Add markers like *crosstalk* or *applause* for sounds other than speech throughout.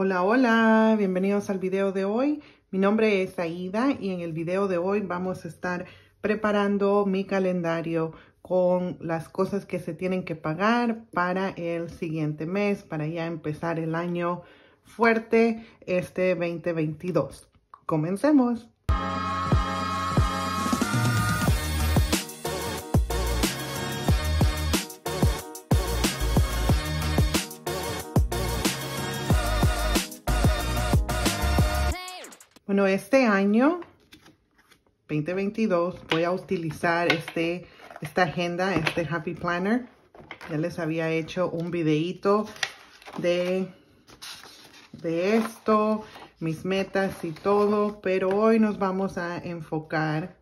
Hola, hola, bienvenidos al video de hoy. Mi nombre es Aida y en el video de hoy vamos a estar preparando mi calendario con las cosas que se tienen que pagar para el siguiente mes, para ya empezar el año fuerte este 2022. Comencemos. Bueno, este año 2022 voy a utilizar este, esta agenda, este Happy Planner. Ya les había hecho un videito de, de esto, mis metas y todo, pero hoy nos vamos a enfocar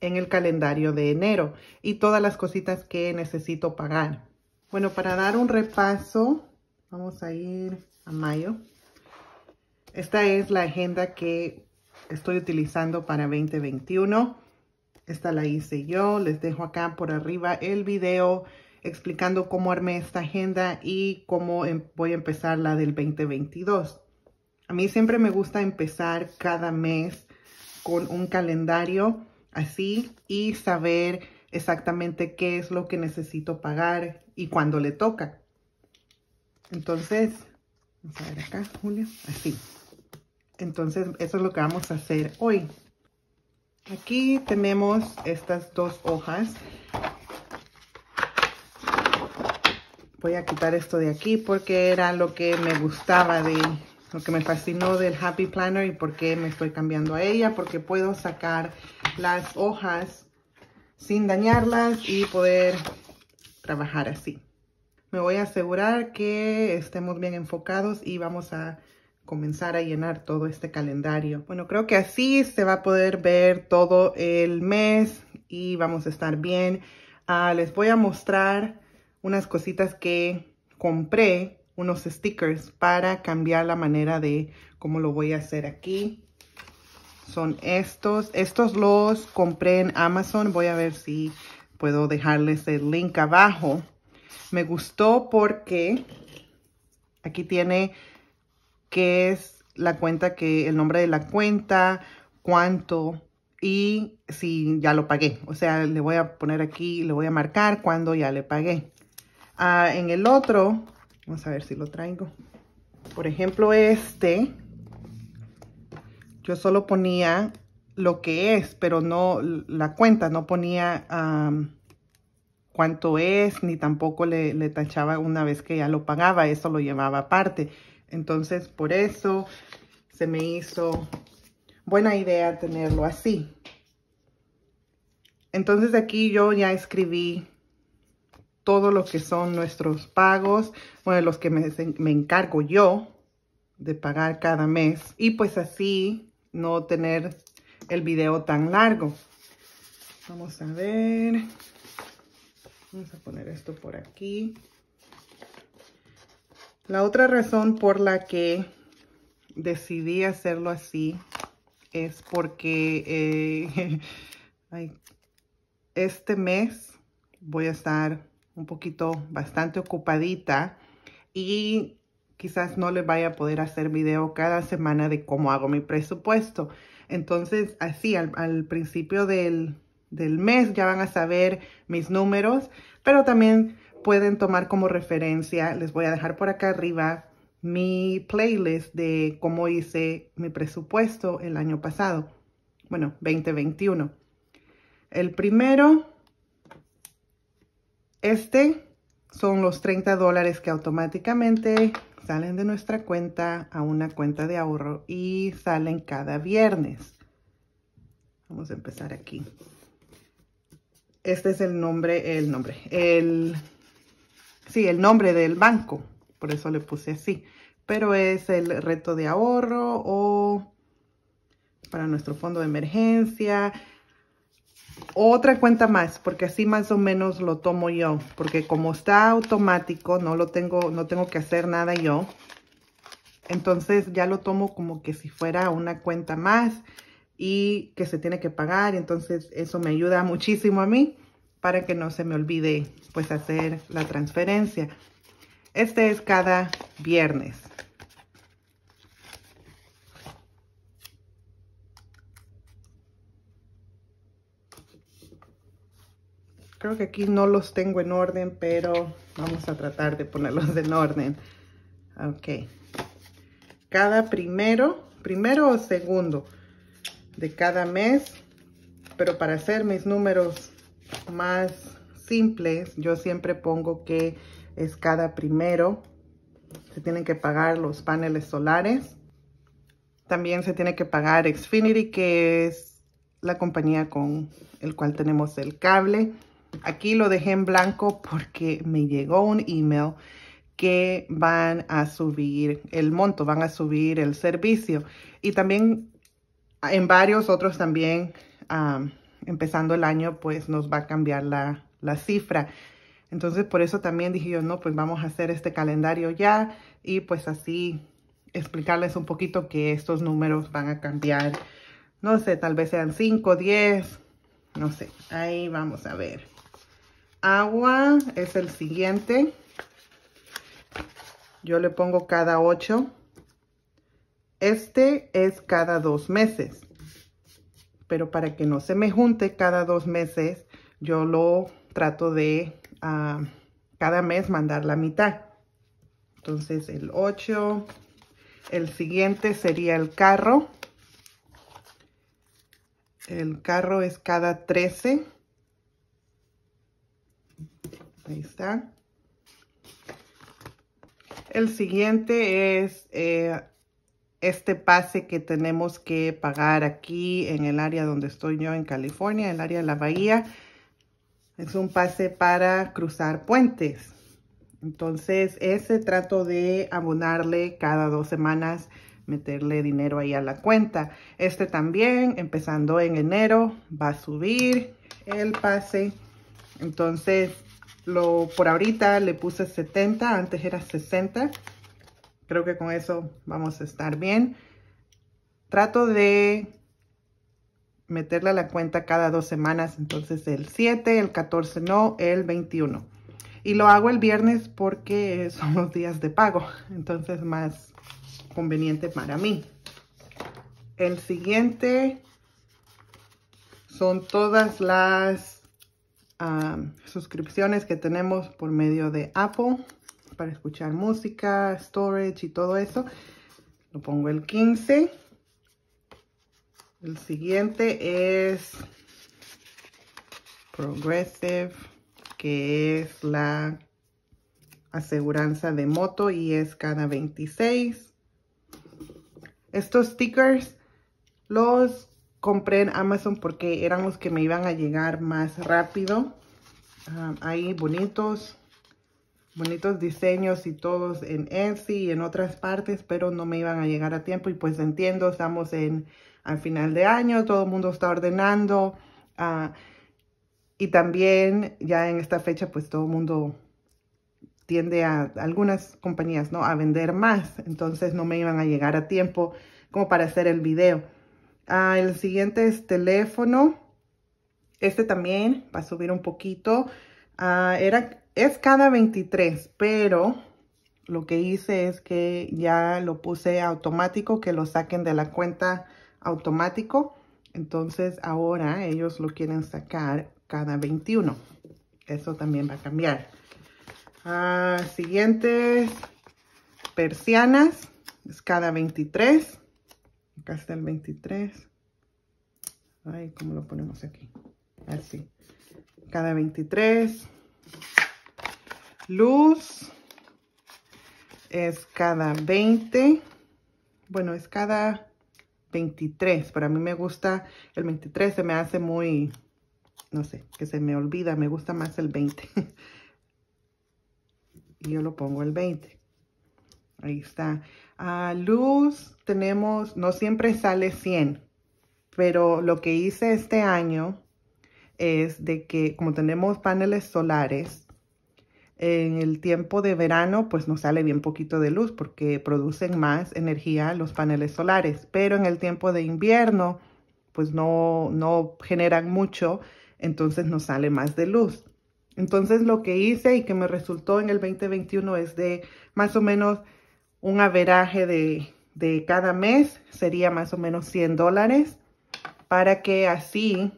en el calendario de enero y todas las cositas que necesito pagar. Bueno, para dar un repaso, vamos a ir a mayo. Esta es la agenda que estoy utilizando para 2021. Esta la hice yo. Les dejo acá por arriba el video explicando cómo armé esta agenda y cómo em, voy a empezar la del 2022. A mí siempre me gusta empezar cada mes con un calendario así y saber exactamente qué es lo que necesito pagar y cuándo le toca. Entonces, vamos a ver acá, Julio, así. Entonces, eso es lo que vamos a hacer hoy. Aquí tenemos estas dos hojas. Voy a quitar esto de aquí porque era lo que me gustaba de lo que me fascinó del Happy Planner y por qué me estoy cambiando a ella, porque puedo sacar las hojas sin dañarlas y poder trabajar así. Me voy a asegurar que estemos bien enfocados y vamos a comenzar a llenar todo este calendario. Bueno, creo que así se va a poder ver todo el mes y vamos a estar bien. Ah, les voy a mostrar unas cositas que compré, unos stickers para cambiar la manera de cómo lo voy a hacer aquí. Son estos. Estos los compré en Amazon. Voy a ver si puedo dejarles el link abajo. Me gustó porque aquí tiene qué es la cuenta, que el nombre de la cuenta, cuánto y si ya lo pagué. O sea, le voy a poner aquí, le voy a marcar cuándo ya le pagué. Ah, en el otro, vamos a ver si lo traigo. Por ejemplo, este, yo solo ponía lo que es, pero no la cuenta, no ponía cuánto es, ni tampoco le, tachaba una vez que ya lo pagaba, eso lo llevaba aparte. Entonces, por eso se me hizo buena idea tenerlo así. Entonces aquí yo ya escribí todo lo que son nuestros pagos, bueno, los que me, encargo yo de pagar cada mes. Y pues así no tener el video tan largo. Vamos a ver. Vamos a poner esto por aquí. La otra razón por la que decidí hacerlo así es porque eh, *laughs* este mes voy a estar un poquito bastante ocupadita y quizás no le vaya a poder hacer video cada semana de cómo hago mi presupuesto. Entonces, así, al, principio del, del mes ya van a saber mis números, pero también pueden tomar como referencia. Les voy a dejar por acá arriba mi playlist de cómo hice mi presupuesto el año pasado. Bueno, 2021. El primero, este, son los 30 dólares que automáticamente salen de nuestra cuenta a una cuenta de ahorro y salen cada viernes. Vamos a empezar aquí. Este es el nombre, el nombre, el sí, el nombre del banco, por eso le puse así. Pero es el reto de ahorro o para nuestro fondo de emergencia. Otra cuenta más, porque así más o menos lo tomo yo. Porque como está automático, no lo tengo, no tengo que hacer nada yo. Entonces ya lo tomo como que si fuera una cuenta más y que se tiene que pagar. Entonces eso me ayuda muchísimo a mí para que no se me olvide pues hacer la transferencia. Este es cada viernes. Creo que aquí no los tengo en orden, pero vamos a tratar de ponerlos en orden. Ok. Cada primero, primero o segundo de cada mes, pero para hacer mis números más simples, yo siempre pongo que es cada primero. Se tienen que pagar los paneles solares. También se tiene que pagar Xfinity, que es la compañía con el cual tenemos el cable. Aquí lo dejé en blanco porque me llegó un email que van a subir el monto, van a subir el servicio. Y también en varios otros también empezando el año, pues nos va a cambiar la, cifra. Entonces, por eso también dije yo, no, pues vamos a hacer este calendario ya y pues así explicarles un poquito que estos números van a cambiar. No sé, tal vez sean 5, 10, no sé. Ahí vamos a ver. Agua es el siguiente. Yo le pongo cada 8. Este es cada dos meses pero para que no se me junte cada dos meses, yo lo trato de ah, cada mes mandar la mitad. Entonces el 8, el siguiente sería el carro. El carro es cada 13. Ahí está. El siguiente es eh, este pase que tenemos que pagar aquí en el área donde estoy yo en California, el área de la bahía, es un pase para cruzar puentes. Entonces, ese trato de abonarle cada dos semanas, meterle dinero ahí a la cuenta. Este también, empezando en enero, va a subir el pase. Entonces, lo por ahorita le puse 70, antes era 60. Creo que con eso vamos a estar bien. Trato de meterle a la cuenta cada dos semanas. Entonces el 7, el 14 no, el 21. Y lo hago el viernes porque *laughs* son los días de pago. Entonces más conveniente para mí. El siguiente son todas las ah, suscripciones que tenemos por medio de Apple para escuchar música, storage y todo eso. Lo pongo el 15. El siguiente es Progressive, que es la aseguranza de moto y es cada 26. Estos stickers los compré en Amazon porque eran los que me iban a llegar más rápido. Ah, ahí bonitos bonitos diseños y todos en Etsy y en otras partes, pero no me iban a llegar a tiempo y pues entiendo, estamos en al final de año, todo el mundo está ordenando ah, y también ya en esta fecha pues todo el mundo tiende a algunas compañías no a vender más, entonces no me iban a llegar a tiempo como para hacer el video. Ah, el siguiente es teléfono, este también va a subir un poquito. Ah, era es cada 23, pero lo que hice es que ya lo puse automático, que lo saquen de la cuenta automático. Entonces ahora ellos lo quieren sacar cada 21. Eso también va a cambiar. Ah, siguientes, persianas, es cada 23. Acá está el 23. Ay, ¿cómo lo ponemos aquí? Así. Cada 23 luz es cada 20. Bueno, es cada 23. Para mí me gusta el 23. Se me hace muy, no sé, que se me olvida. Me gusta más el 20. y *laughs* yo lo pongo el 20. Ahí está. A luz tenemos, no siempre sale 100. Pero lo que hice este año es de que como tenemos paneles solares, en el tiempo de verano, pues nos sale bien poquito de luz porque producen más energía los paneles solares, pero en el tiempo de invierno, pues no, no generan mucho, entonces nos sale más de luz. Entonces lo que hice y que me resultó en el 2021 es de más o menos un averaje de, de cada mes, sería más o menos 100 dólares, para que así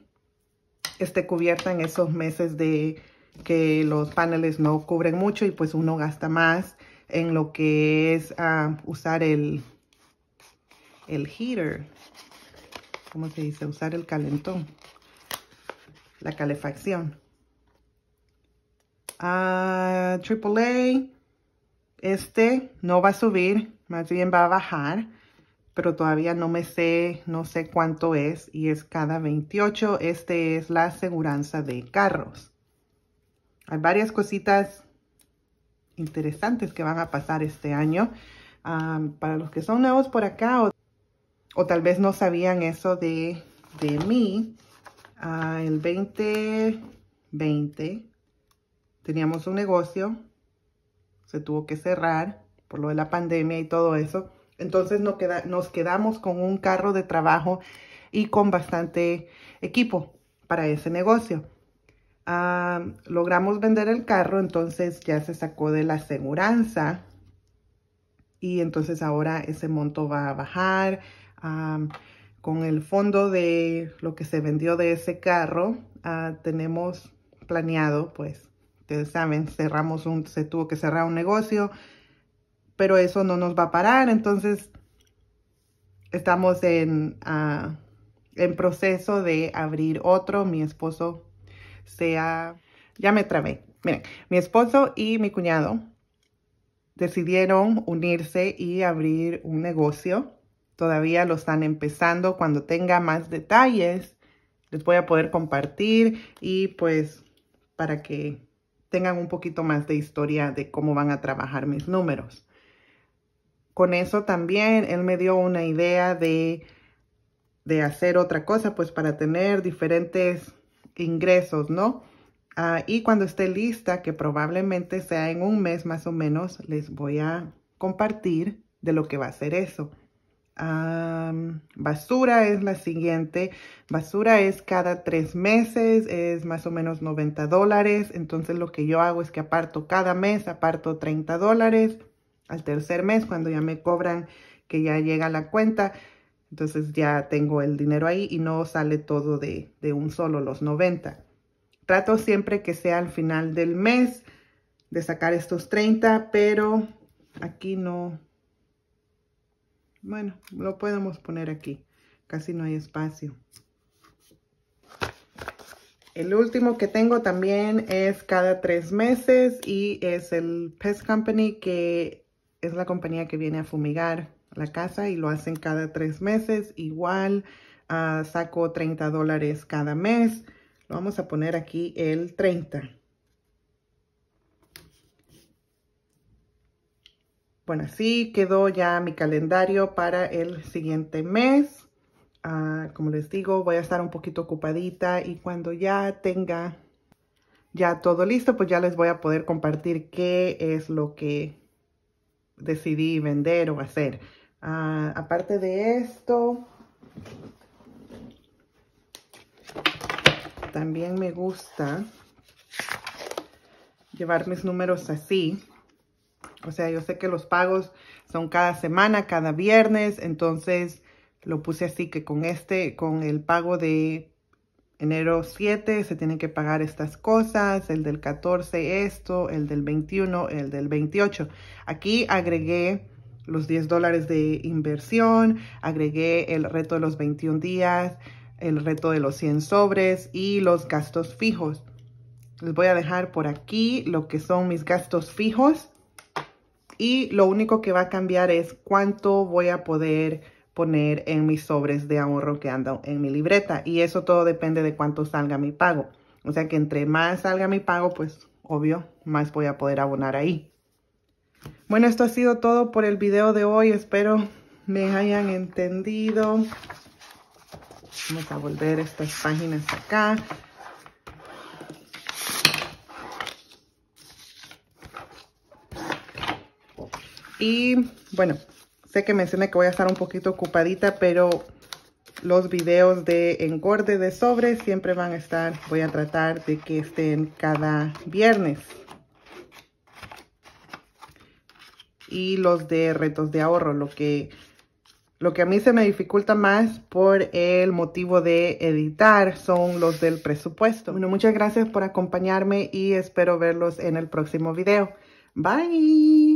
esté cubierta en esos meses de que los paneles no cubren mucho y pues uno gasta más en lo que es ah, usar el, el heater. ¿Cómo se dice? Usar el calentón. La calefacción. AAA. Ah, este no va a subir, más bien va a bajar, pero todavía no me sé, no sé cuánto es y es cada 28. Este es la aseguranza de carros hay varias cositas interesantes que van a pasar este año. para los que son nuevos por acá o, tal vez no sabían eso de, de mí, ah, el 2020 teníamos un negocio, se tuvo que cerrar por lo de la pandemia y todo eso. Entonces queda, nos quedamos con un carro de trabajo y con bastante equipo para ese negocio. Ah, logramos vender el carro, entonces ya se sacó de la aseguranza y entonces ahora ese monto va a bajar. Ah, con el fondo de lo que se vendió de ese carro, ah, tenemos planeado, pues, ustedes saben, cerramos un, se tuvo que cerrar un negocio, pero eso no nos va a parar, entonces estamos en, en proceso de abrir otro. Mi esposo sea, ya me trabé. Miren, mi esposo y mi cuñado decidieron unirse y abrir un negocio. Todavía lo están empezando. Cuando tenga más detalles, les voy a poder compartir y pues para que tengan un poquito más de historia de cómo van a trabajar mis números. Con eso también él me dio una idea de, de hacer otra cosa, pues para tener diferentes ingresos, ¿no? Ah, y cuando esté lista, que probablemente sea en un mes más o menos, les voy a compartir de lo que va a ser eso. basura es la siguiente. Basura es cada tres meses, es más o menos 90 dólares. Entonces lo que yo hago es que aparto cada mes, aparto 30 dólares. Al tercer mes, cuando ya me cobran que ya llega la cuenta, entonces ya tengo el dinero ahí y no sale todo de, un solo, los 90. Trato siempre que sea al final del mes de sacar estos 30, pero aquí no. Bueno, lo podemos poner aquí. Casi no hay espacio. El último que tengo también es cada tres meses y es el Pest Company, que es la compañía que viene a fumigar la casa y lo hacen cada tres meses. Igual ah, saco 30 dólares cada mes. Lo vamos a poner aquí el 30. Bueno, así quedó ya mi calendario para el siguiente mes. Ah, como les digo, voy a estar un poquito ocupadita y cuando ya tenga ya todo listo, pues ya les voy a poder compartir qué es lo que decidí vender o hacer. Ah, aparte de esto, también me gusta llevar mis números así. O sea, yo sé que los pagos son cada semana, cada viernes. Entonces, lo puse así que con este, con el pago de enero 7 se tienen que pagar estas cosas, el del 14 esto, el del 21, el del 28. Aquí agregué los 10 dólares de inversión, agregué el reto de los 21 días, el reto de los 100 sobres y los gastos fijos. Les voy a dejar por aquí lo que son mis gastos fijos y lo único que va a cambiar es cuánto voy a poder poner en mis sobres de ahorro que andan en mi libreta y eso todo depende de cuánto salga mi pago. O sea que entre más salga mi pago, pues obvio, más voy a poder abonar ahí. Bueno, esto ha sido todo por el video de hoy. Espero me hayan entendido. Vamos a volver estas páginas acá. Y bueno, sé que mencioné que voy a estar un poquito ocupadita, pero los videos de engorde de sobre siempre van a estar, voy a tratar de que estén cada viernes. y los de retos de ahorro, lo que, lo que a mí se me dificulta más por el motivo de editar son los del presupuesto. Bueno, muchas gracias por acompañarme y espero verlos en el próximo video. Bye.